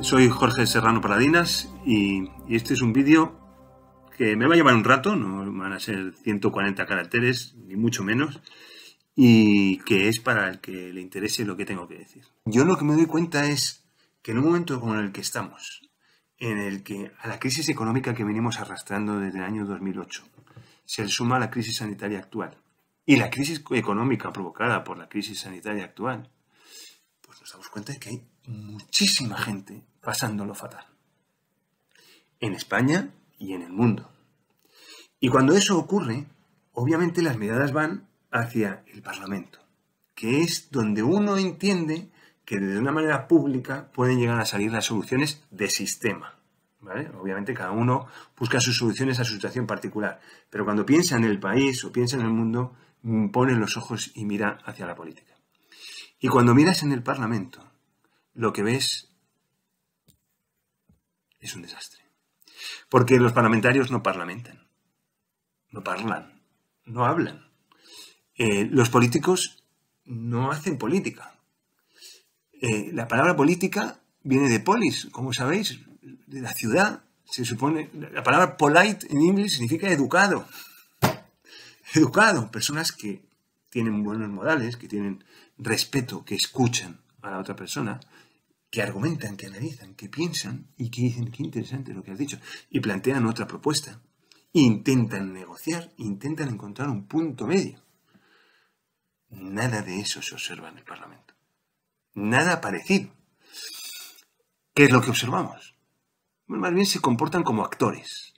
Soy Jorge Serrano Paradinas y, este es un vídeo que me va a llevar un rato, no van a ser 140 caracteres, ni mucho menos, y que es para el que le interese lo que tengo que decir. Yo lo que me doy cuenta es que en un momento como en el que estamos, en el que a la crisis económica que venimos arrastrando desde el año 2008 se suma la crisis sanitaria actual y la crisis económica provocada por la crisis sanitaria actual nos damos cuenta de que hay muchísima gente pasándolo fatal. En España y en el mundo. Y cuando eso ocurre, obviamente las miradas van hacia el Parlamento, que es donde uno entiende que de una manera pública pueden llegar a salir las soluciones de sistema. Obviamente cada uno busca sus soluciones a su situación particular, pero cuando piensa en el país o piensa en el mundo, pone los ojos y mira hacia la política. Y cuando miras en el Parlamento, lo que ves es un desastre. Porque los parlamentarios no parlamentan, no parlan, no hablan. Eh, los políticos no hacen política. Eh, la palabra política viene de polis, como sabéis, de la ciudad. Se supone, la palabra polite en inglés significa educado. Educado, personas que tienen buenos modales, que tienen respeto, que escuchan a la otra persona, que argumentan, que analizan, que piensan y que dicen qué interesante lo que has dicho y plantean otra propuesta. Intentan negociar, intentan encontrar un punto medio. Nada de eso se observa en el Parlamento. Nada parecido. ¿Qué es lo que observamos? más bien se comportan como actores.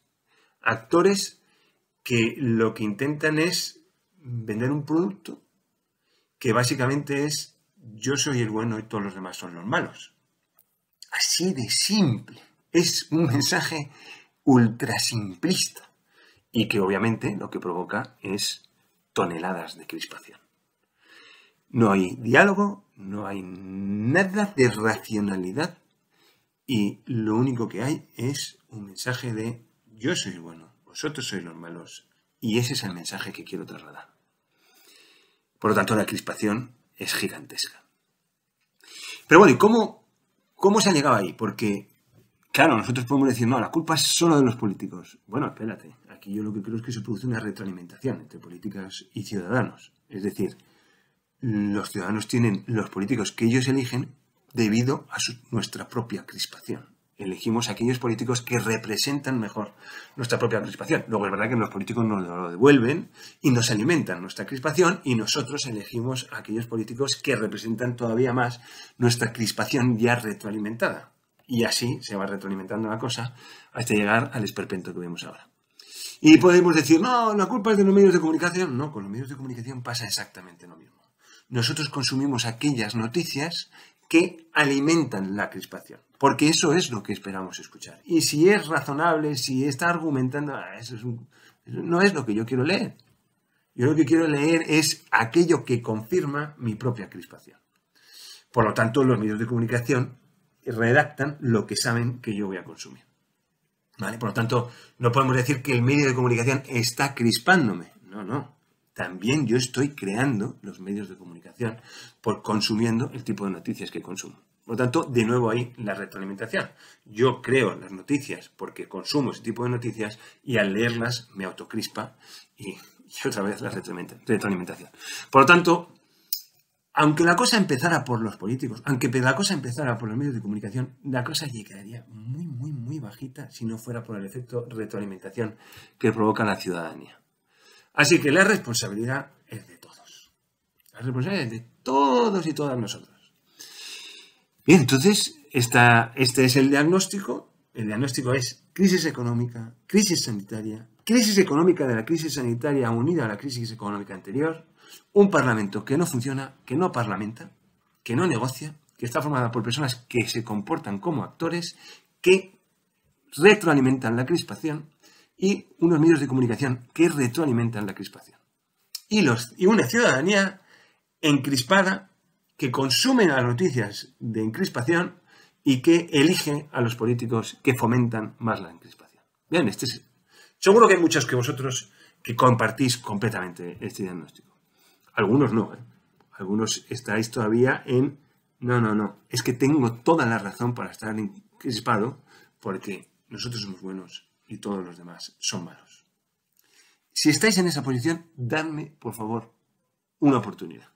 Actores que lo que intentan es vender un producto que básicamente es yo soy el bueno y todos los demás son los malos. Así de simple. Es un mensaje ultra simplista y que obviamente lo que provoca es toneladas de crispación. No hay diálogo, no hay nada de racionalidad y lo único que hay es un mensaje de yo soy bueno, vosotros sois los malos y ese es el mensaje que quiero trasladar. Por lo tanto, la crispación es gigantesca. Pero bueno, ¿y cómo, se ha llegado ahí? Porque, claro, nosotros podemos decir, no, la culpa es solo de los políticos. Bueno, espérate, aquí yo lo que creo es que se produce una retroalimentación entre políticas y ciudadanos. Es decir, los ciudadanos tienen los políticos que ellos eligen debido a nuestra propia crispación elegimos aquellos políticos que representan mejor nuestra propia crispación. Luego es verdad que los políticos nos lo devuelven y nos alimentan nuestra crispación y nosotros elegimos aquellos políticos que representan todavía más nuestra crispación ya retroalimentada. Y así se va retroalimentando la cosa hasta llegar al esperpento que vemos ahora. Y podemos decir, no, la culpa es de los medios de comunicación. No, con los medios de comunicación pasa exactamente lo mismo. Nosotros consumimos aquellas noticias que alimentan la crispación. Porque eso es lo que esperamos escuchar. Y si es razonable, si está argumentando, ah, eso, no es lo que yo quiero leer. Yo lo que quiero leer es aquello que confirma mi propia crispación. Por lo tanto, los medios de comunicación redactan lo que saben que yo voy a consumir. ¿Vale? Por lo tanto, no podemos decir que el medio de comunicación está crispándome. No, no. También yo estoy creando los medios de comunicación por consumiendo el tipo de noticias que consumo. Por lo tanto, de nuevo hay la retroalimentación. Yo creo las noticias porque consumo ese tipo de noticias y al leerlas me autocrispa y, otra vez la retroalimentación. Por lo tanto, aunque la cosa empezara por los políticos, aunque la cosa empezara por los medios de comunicación, la cosa llegaría muy, muy, muy bajita si no fuera por el efecto retroalimentación que provoca la ciudadanía. Así que la responsabilidad es de todos. La responsabilidad es de todos y todas nosotros. Bien, entonces, esta, este es el diagnóstico. El diagnóstico es crisis económica, crisis sanitaria, crisis económica de la crisis sanitaria unida a la crisis económica anterior, un parlamento que no funciona, que no parlamenta, que no negocia, que está formada por personas que se comportan como actores, que retroalimentan la crispación y unos medios de comunicación que retroalimentan la crispación. Y, los, y una ciudadanía encrispada que consumen las noticias de encrispación y que eligen a los políticos que fomentan más la encrispación. Bien, este seguro que hay muchos que vosotros que compartís completamente este diagnóstico. Algunos no, ¿eh? algunos estáis todavía en, no, no, no, es que tengo toda la razón para estar encrispado porque nosotros somos buenos y todos los demás son malos. Si estáis en esa posición, dadme, por favor, una oportunidad.